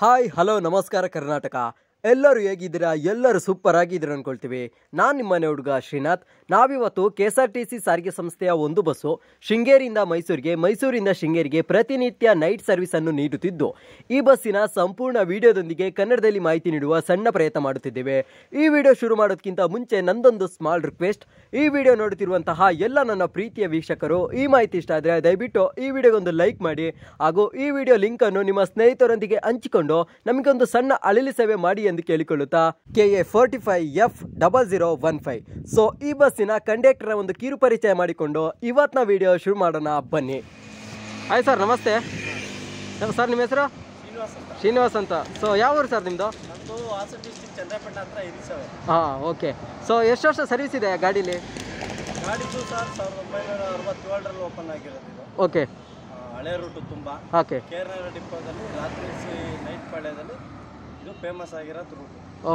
high hello नमस्कार कर्नाटक ಎಲ್ಲರೂ ಹೇಗಿದ್ದೀರಾ ಎಲ್ಲರೂ ಸೂಪರ್ ಆಗಿದ್ದೀರ ಅಂದ್ಕೊಳ್ತೀವಿ ನಾನು ನಿಮ್ಮನೆ ಹುಡುಗ ಶ್ರೀನಾಥ್ ನಾವಿವತ್ತು K S R T C ಸಾರಿಗೆ ಸಂಸ್ಥೆಯ ಒಂದು ಬಸ್ಸು ಶೃಂಗೇರಿಯಿಂದ ಮೈಸೂರಿಗೆ ಮೈಸೂರಿಂದ ಶೃಂಗೇರಿಗೆ ಪ್ರತಿನಿತ್ಯ ನೈಟ್ ಸರ್ವಿಸನ್ನು ನೀಡುತ್ತಿದ್ದು ಈ ಬಸ್ಸಿನ ಸಂಪೂರ್ಣ ವಿಡಿಯೋದೊಂದಿಗೆ ಕನ್ನಡದಲ್ಲಿ ಮಾಹಿತಿ ನೀಡುವ ಸಣ್ಣ ಪ್ರಯತ್ನ ಮಾಡುತ್ತಿದ್ದೇವೆ ಈ ವಿಡಿಯೋ ಶುರು ಮಾಡೋದಕ್ಕಿಂತ ಮುಂಚೆ ನಂದೊಂದು ಸ್ಮಾಲ್ ರಿಕ್ವೆಸ್ಟ್ ಈ ವಿಡಿಯೋ ನೋಡುತ್ತಿರುವಂತಹ ಎಲ್ಲ ನನ್ನ ಪ್ರೀತಿಯ ವೀಕ್ಷಕರು ಈ ಮಾಹಿತಿ ಇಷ್ಟ ಆದರೆ ದಯವಿಟ್ಟು ಈ ವಿಡಿಯೋಗೊಂದು ಲೈಕ್ ಮಾಡಿ ಹಾಗೂ ಈ ವಿಡಿಯೋ ಲಿಂಕನ್ನು ನಿಮ್ಮ ಸ್ನೇಹಿತರೊಂದಿಗೆ ಹಂಚಿಕೊಂಡು ನಮಗೊಂದು ಸಣ್ಣ ಅಳಿಲಿ ಸೇವೆ ಮಾಡಿ ಎಂದು ಕೇಳಿಕೊಳ್ಳುತ್ತಾ K A forty five F double zero one five so ಈ ಬಸ್ಸಿನ ಕಂಡಕ್ಟರ್ ಒಂದು ಕಿರು ಪರಿಚಯ ಮಾಡಿಕೊಂಡು ಇವತ್ತಿನ ವಿಡಿಯೋ ಶುರು ಮಾಡೋಣ ಬನ್ನಿ ಹಾಯ್ ಸರ್ ನಮಸ್ತೆ ಸರ್ ನಿಮ್ಮ ಹೆಸರು ಶ್ರೀನಿವಾಸ್ ಅಂತ ಸೊ ಯಾವ ಊರು ಸರ್ ನಿಮ್ಮದು ಹಾಂ ಓಕೆ ಸೊ ಎಷ್ಟು ವರ್ಷ ಸರ್ವಿಸ್ ಇದೆ ಗಾಡೀಲಿ ಓಕೆ ಹಳೆ ರೂಟು ತುಂಬ ಓಕೆ ಕೇರಳ ಡಿಪ್ಪೋದಲ್ಲಿ ರಾತ್ರಿ ನೈಟ್ ಪಾಳ್ಯದಲ್ಲಿ ಫೇಮಸ್ ಆಗಿರೋ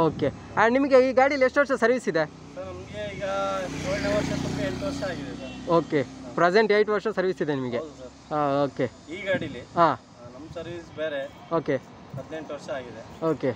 ಓಕೆ ಆ್ಯಂಡ್ ನಿಮಗೆ ಈ ಗಾಡಿಯಲ್ಲಿ ಎಷ್ಟು ವರ್ಷ ಸರ್ವಿಸ್ ಇದೆ ಸರ್ ನಮಗೆ ಈಗ ವರ್ಷ ಆಗಿದೆ ಸರ್ ಓಕೆ ಪ್ರೆಸೆಂಟ್ ಏಯ್ಟ್ ವರ್ಷ ಸರ್ವಿಸ್ ಇದೆ ನಿಮಗೆ ಹೌದು ಸರ್ ಹಾಂ ಓಕೆ ಈ ಗಾಡೀಲಿ ಹಾಂ ನಮ್ಮ ಸರ್ವಿಸ್ ಬೇರೆ ಓಕೆ ಹದಿನೆಂಟು ವರ್ಷ ಆಗಿದೆ okay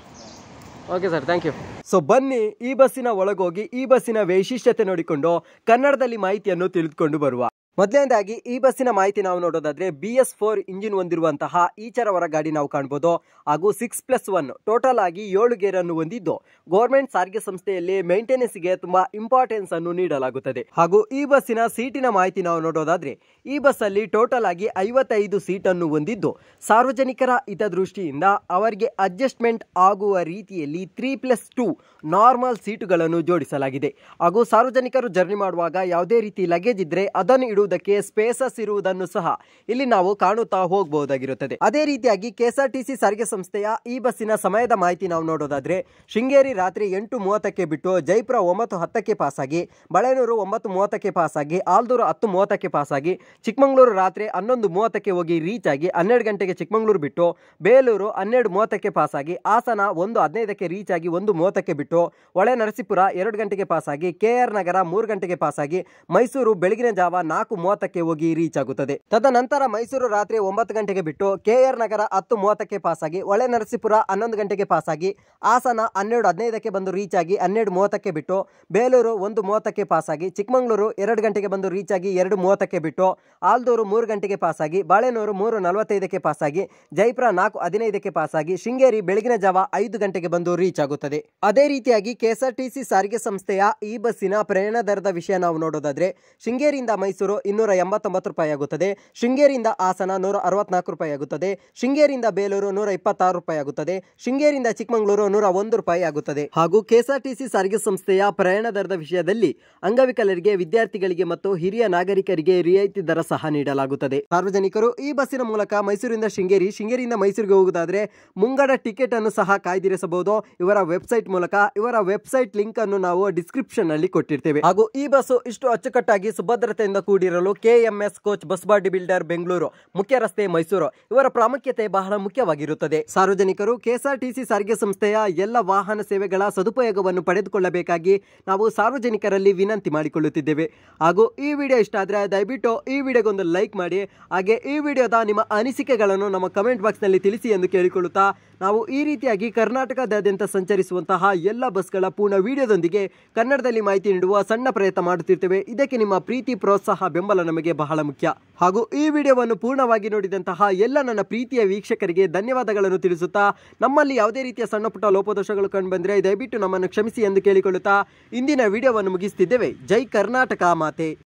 okay sir thank you so ಬನ್ನಿ ಈ ಬಸ್ಸಿನ ಒಳಗೋಗಿ ಈ ಬಸ್ಸಿನ ವೈಶಿಷ್ಟ್ಯತೆ ನೋಡಿಕೊಂಡು ಕನ್ನಡದಲ್ಲಿ ಮಾಹಿತಿಯನ್ನು ತಿಳಿದುಕೊಂಡು ಬರುವ ಮೊದಲನೇದಾಗಿ ಈ ಬಸ್ಸಿನ ಮಾಹಿತಿ ನಾವು ನೋಡೋದಾದ್ರೆ ಬಿ ಎಸ್ ಫೋರ್ ಇಂಜಿನ್ ಹೊಂದಿರುವಂತಹ ಈಚರವರ ಗಾಡಿ ನಾವು ಕಾಣಬಹುದು ಹಾಗೂ ಸಿಕ್ಸ್ ಪ್ಲಸ್ ಒನ್ ಟೋಟಲ್ ಆಗಿ ಏಳು ಗೇರ್ ಅನ್ನು ಹೊಂದಿದ್ದು ಗೌರ್ಮೆಂಟ್ ಸಾರಿಗೆ ಸಂಸ್ಥೆಯಲ್ಲಿ ಮೇಂಟೆನೆನ್ಸ್ ಗೆ ತುಂಬಾ ಇಂಪಾರ್ಟೆನ್ಸ್ ಅನ್ನು ನೀಡಲಾಗುತ್ತದೆ ಹಾಗೂ ಈ ಬಸ್ಸಿನ ಸೀಟಿನ ಮಾಹಿತಿ ನಾವು ನೋಡೋದಾದ್ರೆ ಈ ಬಸ್ ಅಲ್ಲಿ ಟೋಟಲ್ ಆಗಿ ಐವತ್ತೈದು ಸೀಟ್ ಅನ್ನು ಹೊಂದಿದ್ದು ಸಾರ್ವಜನಿಕರ ಹಿತದೃಷ್ಟಿಯಿಂದ ಅವರಿಗೆ ಅಡ್ಜಸ್ಟ್ಮೆಂಟ್ ಆಗುವ ರೀತಿಯಲ್ಲಿ ತ್ರೀ ಪ್ಲಸ್ ಟೂ ನಾರ್ಮಲ್ ಸೀಟುಗಳನ್ನು ಜೋಡಿಸಲಾಗಿದೆ ಹಾಗೂ ಸಾರ್ವಜನಿಕರು ಜರ್ನಿ ಮಾಡುವಾಗ ಯಾವುದೇ ರೀತಿ ಲಗೇಜ್ ಇದ್ರೆ ಅದನ್ನು ಇಡುವ ಇರುವುದಕ್ಕೆ ಸ್ಪೇಸಸ್ ಇರುವುದನ್ನು ಸಹ ಇಲ್ಲಿ ನಾವು ಕಾಣುತ್ತಾ ಹೋಗಬಹುದಾಗಿರುತ್ತದೆ ಅದೇ ರೀತಿಯಾಗಿ ಕೆಎಸ್ಆರ್ಟಿಸಿ ಸಾರಿಗೆ ಸಂಸ್ಥೆಯ ಈ ಬಸ್ಸಿನ ಸಮಯದ ಮಾಹಿತಿ ನಾವು ನೋಡೋದಾದ್ರೆ ಶೃಂಗೇರಿ ರಾತ್ರಿ ಎಂಟು ಮೂವತ್ತಕ್ಕೆ ಬಿಟ್ಟು ಜೈಪುರ ಒಂಬತ್ತು ಹತ್ತಕ್ಕೆ ಆಗಿ ಬಳೆನೂರು ಒಂಬತ್ತು ಮೂವತ್ತಕ್ಕೆ ಆಗಿ ಆಲ್ದೂರು ಹತ್ತು ಮೂವತ್ತಕ್ಕೆ ಆಗಿ ಚಿಕ್ಕಮಗಳೂರು ರಾತ್ರಿ ಹನ್ನೊಂದು ಮೂವತ್ತಕ್ಕೆ ಹೋಗಿ ರೀಚ್ ಆಗಿ ಹನ್ನೆರಡು ಗಂಟೆಗೆ ಚಿಕ್ಕಮಗಳೂರು ಬಿಟ್ಟು ಬೇಲೂರು ಹನ್ನೆರಡು ಮೂವತ್ತಕ್ಕೆ ಆಗಿ ಹಾಸನ ಒಂದು ಹದಿನೈದಕ್ಕೆ ರೀಚ್ ಆಗಿ ಒಂದು ಮೂವತ್ತಕ್ಕೆ ಬಿಟ್ಟು ಹೊಳೆ ನರಸೀಪುರ ಎರಡು ಗಂಟೆಗೆ ಪಾಸ್ ಕೆ ಕೆಆರ್ ನಗರ ಮೂರು ಗಂಟೆಗೆ ಪಾಸ್ ಆಗಿ ಮೈಸೂರು ಬೆಳಗಿನ ಜಾವ ನಾಲ್ಕು ಮೂವತ್ತಕ್ಕೆ ಹೋಗಿ ರೀಚ್ ಆಗುತ್ತದೆ ತದನಂತರ ಮೈಸೂರು ರಾತ್ರಿ ಒಂಬತ್ತು ಗಂಟೆಗೆ ಬಿಟ್ಟು ಕೆಆರ್ ನಗರ ಹತ್ತು ಮೂವತ್ತಕ್ಕೆ ಪಾಸ್ ಆಗಿ ಒಳೆ ನರಸೀಪುರ ಹನ್ನೊಂದು ಗಂಟೆಗೆ ಪಾಸ್ ಆಗಿ ಹಾಸನ ಹನ್ನೆರಡು ಹದಿನೈದಕ್ಕೆ ಬಂದು ರೀಚ್ ಆಗಿ ಹನ್ನೆರಡು ಮೂವತ್ತಕ್ಕೆ ಬಿಟ್ಟು ಬೇಲೂರು ಒಂದು ಮೂವತ್ತಕ್ಕೆ ಪಾಸ್ ಆಗಿ ಚಿಕ್ಕಮಗಳೂರು ಎರಡು ಗಂಟೆಗೆ ಬಂದು ರೀಚ್ ಆಗಿ ಎರಡು ಮೂವತ್ತಕ್ಕೆ ಬಿಟ್ಟು ಆಲ್ದೂರು ಮೂರು ಗಂಟೆಗೆ ಪಾಸ್ ಆಗಿ ಬಾಳೆನೂರು ಮೂರು ನಲವತ್ತೈದಕ್ಕೆ ಪಾಸ್ ಆಗಿ ಜೈಪುರ ನಾಲ್ಕು ಹದಿನೈದಕ್ಕೆ ಪಾಸ್ ಆಗಿ ಶೃಂಗೇರಿ ಬೆಳಗಿನ ಜಾವ ಐದು ಗಂಟೆಗೆ ಬಂದು ರೀಚ್ ಆಗುತ್ತದೆ ಅದೇ ರೀತಿಯಾಗಿ ಕೆಎಸ್ಆರ್ಟಿಸಿ ಸಾರಿಗೆ ಸಂಸ್ಥೆಯ ಈ ಬಸ್ಸಿನ ಪ್ರಯಾಣ ದರದ ವಿಷಯ ನಾವು ನೋಡೋದಾದ್ರೆ ಶೃಂಗೇರಿಯಿಂದ ಮೈಸೂರು ಇನ್ನೂರ ಎಂಬತ್ತೊಂಬತ್ತು ರೂಪಾಯಿ ಆಗುತ್ತದೆ ಶೃಂಗೇರಿಯಿಂದ ಹಾಸನ ನೂರ ಅರವತ್ನಾಲ್ಕು ರೂಪಾಯಿ ಆಗುತ್ತದೆ ಶೃಂಗೇರಿಯಿಂದ ಬೇಲೂರು ನೂರ ಇಪ್ಪತ್ತಾರು ರೂಪಾಯಿ ಆಗುತ್ತದೆ ಶೃಂಗೇರಿಯಿಂದ ಚಿಕ್ಕಮಗಳೂರು ನೂರ ಒಂದು ರೂಪಾಯಿ ಆಗುತ್ತದೆ ಹಾಗೂ ಕೆಎಸ್ಆರ್ಟಿಸಿ ಸಾರಿಗೆ ಸಂಸ್ಥೆಯ ಪ್ರಯಾಣ ದರದ ವಿಷಯದಲ್ಲಿ ಅಂಗವಿಕಲರಿಗೆ ವಿದ್ಯಾರ್ಥಿಗಳಿಗೆ ಮತ್ತು ಹಿರಿಯ ನಾಗರಿಕರಿಗೆ ರಿಯಾಯಿತಿ ದರ ಸಹ ನೀಡಲಾಗುತ್ತದೆ ಸಾರ್ವಜನಿಕರು ಈ ಬಸ್ಸಿನ ಮೂಲಕ ಮೈಸೂರಿಂದ ಶೃಂಗೇರಿ ಶೃಂಗೇರಿಯಿಂದ ಮೈಸೂರಿಗೆ ಹೋಗುವುದಾದರೆ ಮುಂಗಡ ಟಿಕೆಟ್ ಅನ್ನು ಸಹ ಕಾಯ್ದಿರಿಸಬಹುದು ಇವರ ವೆಬ್ಸೈಟ್ ಮೂಲಕ ಇವರ ವೆಬ್ಸೈಟ್ ಲಿಂಕ್ ಅನ್ನು ನಾವು ಡಿಸ್ಕ್ರಿಪ್ಷನ್ ಅಲ್ಲಿ ಕೊಟ್ಟಿರ್ತೇವೆ ಹಾಗೂ ಈ ಬಸ್ಸು ಇಷ್ಟು ಅಚ್ಚುಕಟ್ಟಾಗಿ ಸುಭದ್ರತೆಯಿಂದ ಕೂಡಿರೋ ಇರಲು KMS coach bus body builder Bengaluru ಮುಖ್ಯ ರಸ್ತೆ ಮೈಸೂರು ಇವರ ಪ್ರಾಮುಖ್ಯತೆ ಬಹಳ ಮುಖ್ಯವಾಗಿರುತ್ತದೆ ಸಾರ್ವಜನಿಕರು ಕೆಎಸ್ಆರ್ಟಿಸಿ ಸಾರಿಗೆ ಸಂಸ್ಥೆಯ ಎಲ್ಲ ವಾಹನ ಸೇವೆಗಳ ಸದುಪಯೋಗವನ್ನು ಪಡೆದುಕೊಳ್ಳಬೇಕಾಗಿ ನಾವು ಸಾರ್ವಜನಿಕರಲ್ಲಿ ವಿನಂತಿ ಮಾಡಿಕೊಳ್ಳುತ್ತಿದ್ದೇವೆ ಹಾಗೂ ಈ ವಿಡಿಯೋ ಇಷ್ಟ ಆದರೆ ದಯವಿಟ್ಟು ಈ ವಿಡಿಯೋಗೊಂದು ಲೈಕ್ ಮಾಡಿ ಹಾಗೆ ಈ ವಿಡಿಯೋದ ನಿಮ್ಮ ಅನಿಸಿಕೆಗಳನ್ನು ನಮ್ಮ ಕಮೆಂಟ್ ಬಾಕ್ಸ್ನಲ್ಲಿ ತಿಳಿಸಿ ಎಂದು ಕೇಳಿಕೊಳ್ಳುತ್ತಾ ನಾವು ಈ ರೀತಿಯಾಗಿ ಕರ್ನಾಟಕದಾದ್ಯಂತ ಸಂಚರಿಸುವಂತಹ ಎಲ್ಲ ಬಸ್ಗಳ ಪೂರ್ಣ ವಿಡಿಯೋದೊಂದಿಗೆ ಕನ್ನಡದಲ್ಲಿ ಮಾಹಿತಿ ನೀಡುವ ಸಣ್ಣ ಪ್ರಯತ್ನ ಮಾಡುತ್ತಿರ್ತೇವೆ ಇದಕ್ಕೆ ನಿಮ್ಮ ಪ್ರೀತಿ ಪ್ರೋತ್ಸಾಹ ಬೆಂಬಲ ಬೆಂಬಲ ನಮಗೆ ಬಹಳ ಮುಖ್ಯ ಹಾಗೂ ಈ ವಿಡಿಯೋವನ್ನು ಪೂರ್ಣವಾಗಿ ನೋಡಿದಂತಹ ಎಲ್ಲ ನನ್ನ ಪ್ರೀತಿಯ ವೀಕ್ಷಕರಿಗೆ ಧನ್ಯವಾದಗಳನ್ನು ತಿಳಿಸುತ್ತಾ ನಮ್ಮಲ್ಲಿ ಯಾವುದೇ ರೀತಿಯ ಸಣ್ಣ ಪುಟ್ಟ ಲೋಪದೋಷಗಳು ಕಂಡುಬಂದರೆ ದಯವಿಟ್ಟು ನಮ್ಮನ್ನು ಕ್ಷಮಿಸಿ ಎಂದು ಕೇಳಿಕೊಳ್ಳುತ್ತಾ ಇಂದಿನ ವಿಡಿಯೋವನ್ನು ಮುಗಿಸುತ್ತಿದ್ದೇವೆ ಜೈ ಕರ್ನಾಟಕ ಮಾತೆ